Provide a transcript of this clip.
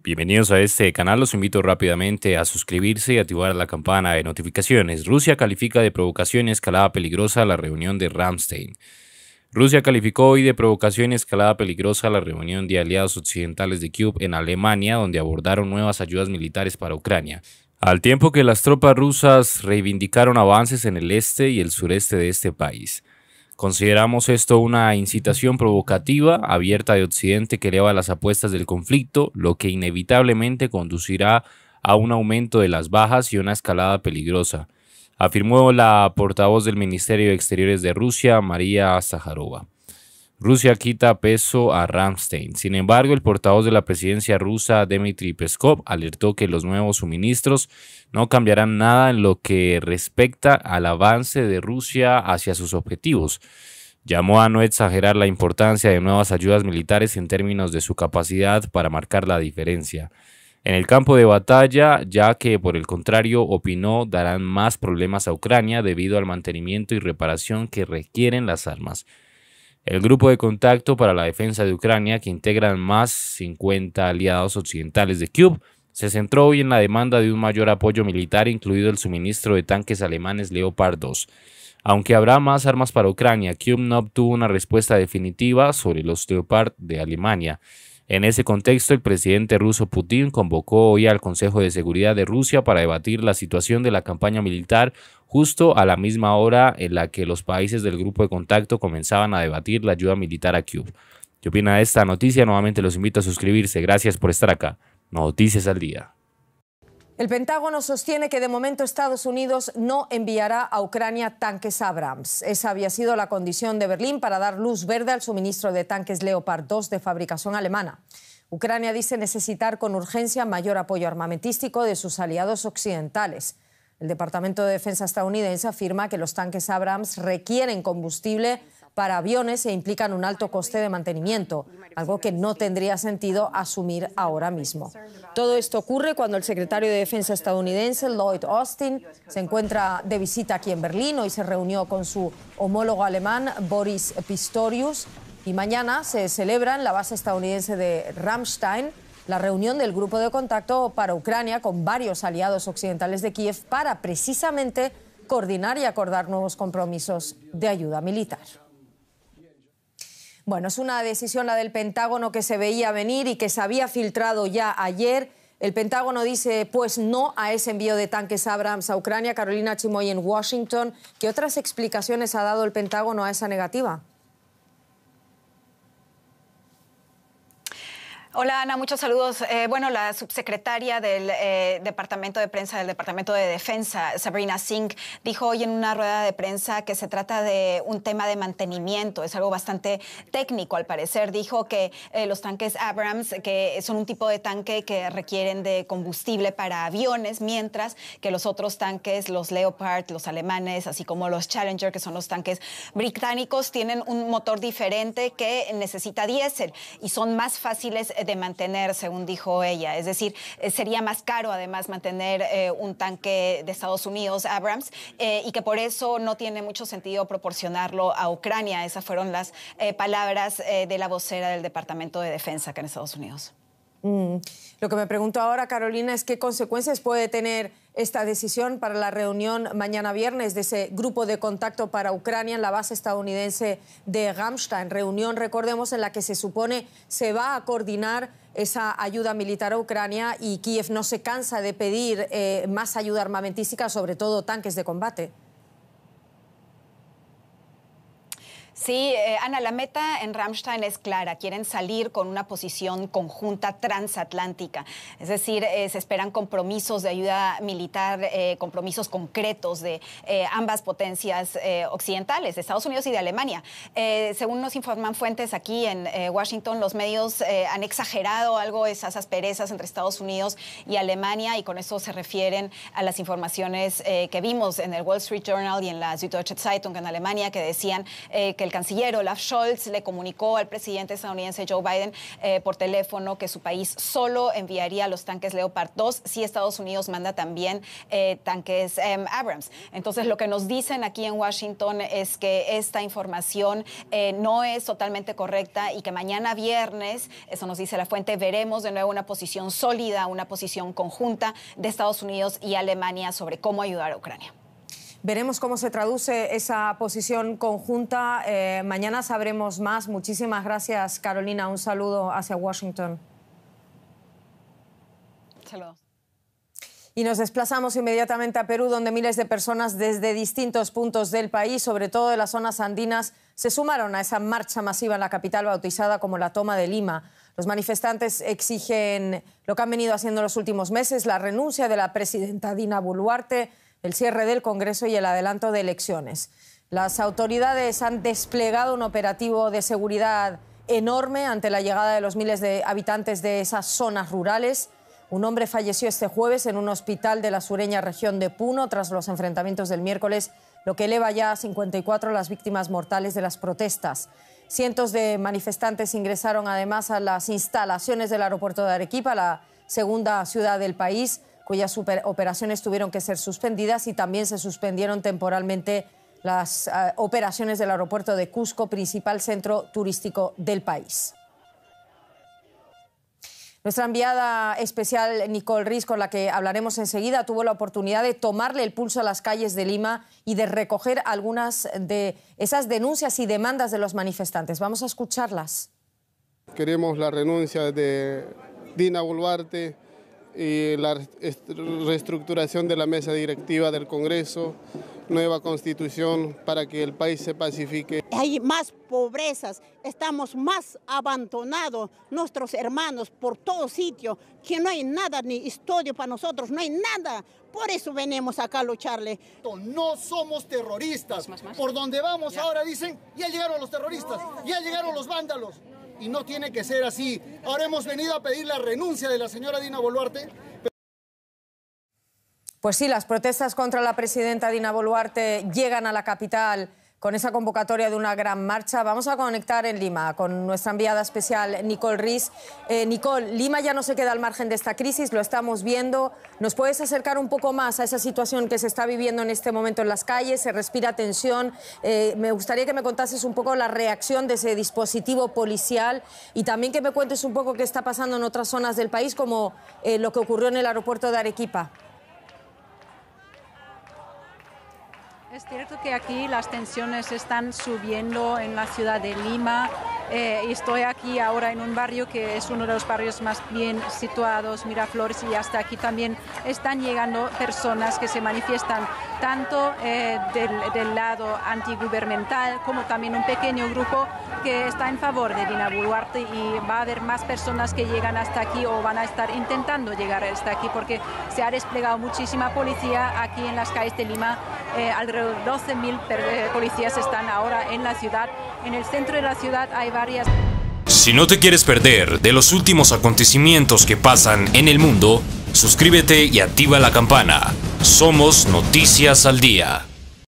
Bienvenidos a este canal, los invito rápidamente a suscribirse y activar la campana de notificaciones. Rusia califica de provocación escalada peligrosa la reunión de Ramstein. Rusia calificó hoy de provocación escalada peligrosa la reunión de aliados occidentales de Kiev en Alemania, donde abordaron nuevas ayudas militares para Ucrania. Al tiempo que las tropas rusas reivindicaron avances en el este y el sureste de este país. Consideramos esto una incitación provocativa abierta de Occidente que eleva las apuestas del conflicto, lo que inevitablemente conducirá a un aumento de las bajas y una escalada peligrosa, afirmó la portavoz del Ministerio de Exteriores de Rusia, María Zaharova. Rusia quita peso a Ramstein. Sin embargo, el portavoz de la presidencia rusa, Dmitry Peskov, alertó que los nuevos suministros no cambiarán nada en lo que respecta al avance de Rusia hacia sus objetivos. Llamó a no exagerar la importancia de nuevas ayudas militares en términos de su capacidad para marcar la diferencia en el campo de batalla, ya que por el contrario opinó darán más problemas a Ucrania debido al mantenimiento y reparación que requieren las armas. El grupo de contacto para la defensa de Ucrania, que integran más 50 aliados occidentales de cube se centró hoy en la demanda de un mayor apoyo militar, incluido el suministro de tanques alemanes Leopard 2. Aunque habrá más armas para Ucrania, Cube no obtuvo una respuesta definitiva sobre los Leopard de Alemania. En ese contexto, el presidente ruso Putin convocó hoy al Consejo de Seguridad de Rusia para debatir la situación de la campaña militar justo a la misma hora en la que los países del grupo de contacto comenzaban a debatir la ayuda militar a Kiev. ¿Qué opina de esta noticia? Nuevamente los invito a suscribirse. Gracias por estar acá. Noticias al día. El Pentágono sostiene que de momento Estados Unidos no enviará a Ucrania tanques Abrams. Esa había sido la condición de Berlín para dar luz verde al suministro de tanques Leopard 2 de fabricación alemana. Ucrania dice necesitar con urgencia mayor apoyo armamentístico de sus aliados occidentales. El Departamento de Defensa estadounidense afirma que los tanques Abrams requieren combustible para aviones e implican un alto coste de mantenimiento, algo que no tendría sentido asumir ahora mismo. Todo esto ocurre cuando el secretario de Defensa estadounidense Lloyd Austin se encuentra de visita aquí en Berlín. Hoy se reunió con su homólogo alemán Boris Pistorius y mañana se celebra en la base estadounidense de Ramstein la reunión del grupo de contacto para Ucrania con varios aliados occidentales de Kiev para precisamente coordinar y acordar nuevos compromisos de ayuda militar. Bueno, es una decisión la del Pentágono que se veía venir y que se había filtrado ya ayer. El Pentágono dice pues no a ese envío de tanques Abrams a Ucrania. Carolina Chimoy en Washington. ¿Qué otras explicaciones ha dado el Pentágono a esa negativa? Hola Ana, muchos saludos. Eh, bueno, la subsecretaria del eh, Departamento de Prensa del Departamento de Defensa, Sabrina Singh, dijo hoy en una rueda de prensa que se trata de un tema de mantenimiento, es algo bastante técnico al parecer. Dijo que eh, los tanques Abrams, que son un tipo de tanque que requieren de combustible para aviones, mientras que los otros tanques, los Leopard, los alemanes, así como los Challenger, que son los tanques británicos, tienen un motor diferente que necesita diésel y son más fáciles de mantener, según dijo ella. Es decir, eh, sería más caro además mantener eh, un tanque de Estados Unidos, Abrams, eh, y que por eso no tiene mucho sentido proporcionarlo a Ucrania. Esas fueron las palabras de la vocera del Departamento de Defensa acá en Estados Unidos. Mm. Lo que me pregunto ahora, Carolina, es qué consecuencias puede tener esta decisión para la reunión mañana viernes de ese grupo de contacto para Ucrania en la base estadounidense de Ramstein. Reunión, recordemos, en la que se supone se va a coordinar esa ayuda militar a Ucrania y Kiev no se cansa de pedir eh, más ayuda armamentística, sobre todo tanques de combate. Sí, eh, Ana, la meta en Rammstein es clara. Quieren salir con una posición conjunta transatlántica. Es decir, eh, se esperan compromisos de ayuda militar, eh, compromisos concretos de ambas potencias occidentales, de Estados Unidos y de Alemania. según nos informan fuentes aquí en Washington, los medios han exagerado algo esas asperezas entre Estados Unidos y Alemania y con eso se refieren a las informaciones que vimos en el Wall Street Journal y en la Süddeutsche Zeitung en Alemania que decían que canciller Olaf Scholz le comunicó al presidente estadounidense Joe Biden eh, por teléfono que su país solo enviaría los tanques Leopard 2 si Estados Unidos manda también eh, tanques em, Abrams. Entonces, lo que nos dicen aquí en Washington es que esta información eh, no es totalmente correcta y que mañana viernes, eso nos dice la fuente, veremos de nuevo una posición sólida, una posición conjunta de Estados Unidos y Alemania sobre cómo ayudar a Ucrania. Veremos cómo se traduce esa posición conjunta. Eh, mañana sabremos más. Muchísimas gracias, Carolina. Un saludo hacia Washington. Saludos. Y nos desplazamos inmediatamente a Perú, donde miles de personas desde distintos puntos del país, sobre todo de las zonas andinas, se sumaron a esa marcha masiva en la capital bautizada como la toma de Lima. Los manifestantes exigen lo que han venido haciendo en los últimos meses, la renuncia de la presidenta Dina Boluarte, el cierre del Congreso y el adelanto de elecciones. Las autoridades han desplegado un operativo de seguridad enorme ante la llegada de los miles de habitantes de esas zonas rurales. Un hombre falleció este jueves en un hospital de la sureña región de Puno tras los enfrentamientos del miércoles, lo que eleva ya a 54 las víctimas mortales de las protestas. Cientos de manifestantes ingresaron además a las instalaciones del aeropuerto de Arequipa, la segunda ciudad del país, cuyas operaciones tuvieron que ser suspendidas y también se suspendieron temporalmente las eh, operaciones del aeropuerto de Cusco, principal centro turístico del país. Nuestra enviada especial Nicole Riz, con la que hablaremos enseguida, tuvo la oportunidad de tomarle el pulso a las calles de Lima y de recoger algunas de esas denuncias y demandas de los manifestantes. Vamos a escucharlas. Queremos la renuncia de Dina Boluarte, y la reestructuración de la mesa directiva del Congreso, nueva constitución para que el país se pacifique. Hay más pobrezas, estamos más abandonados, nuestros hermanos por todo sitio, que no hay nada ni estudio para nosotros, no hay nada. Por eso venimos acá a lucharle. No somos terroristas. Por donde vamos ahora dicen, ya llegaron los terroristas, ya llegaron los vándalos y no tiene que ser así. Ahora hemos venido a pedir la renuncia de la señora Dina Boluarte. Pues sí, las protestas contra la presidenta Dina Boluarte llegan a la capital con esa convocatoria de una gran marcha. Vamos a conectar en Lima con nuestra enviada especial Nicole Riz. Eh, Nicole, Lima ya no se queda al margen de esta crisis, lo estamos viendo. ¿Nos puedes acercar un poco más a esa situación que se está viviendo en este momento en las calles? Se respira tensión. Eh, me gustaría que me contases un poco la reacción de ese dispositivo policial y también que me cuentes un poco qué está pasando en otras zonas del país, como eh, lo que ocurrió en el aeropuerto de Arequipa. Es cierto que aquí las tensiones están subiendo en la ciudad de Lima. Eh, y estoy aquí ahora en un barrio que es uno de los barrios más bien situados, Miraflores, y hasta aquí también están llegando personas que se manifiestan tanto eh, del, lado antigubernamental como también un pequeño grupo que está en favor de Dina Boluarte y va a haber más personas que llegan hasta aquí o van a estar intentando llegar hasta aquí porque se ha desplegado muchísima policía aquí en las calles de Lima eh, alrededor de 12.000 eh, policías están ahora en la ciudad. En el centro de la ciudad hay varias... Si no te quieres perder de los últimos acontecimientos que pasan en el mundo, suscríbete y activa la campana. Somos Noticias al Día.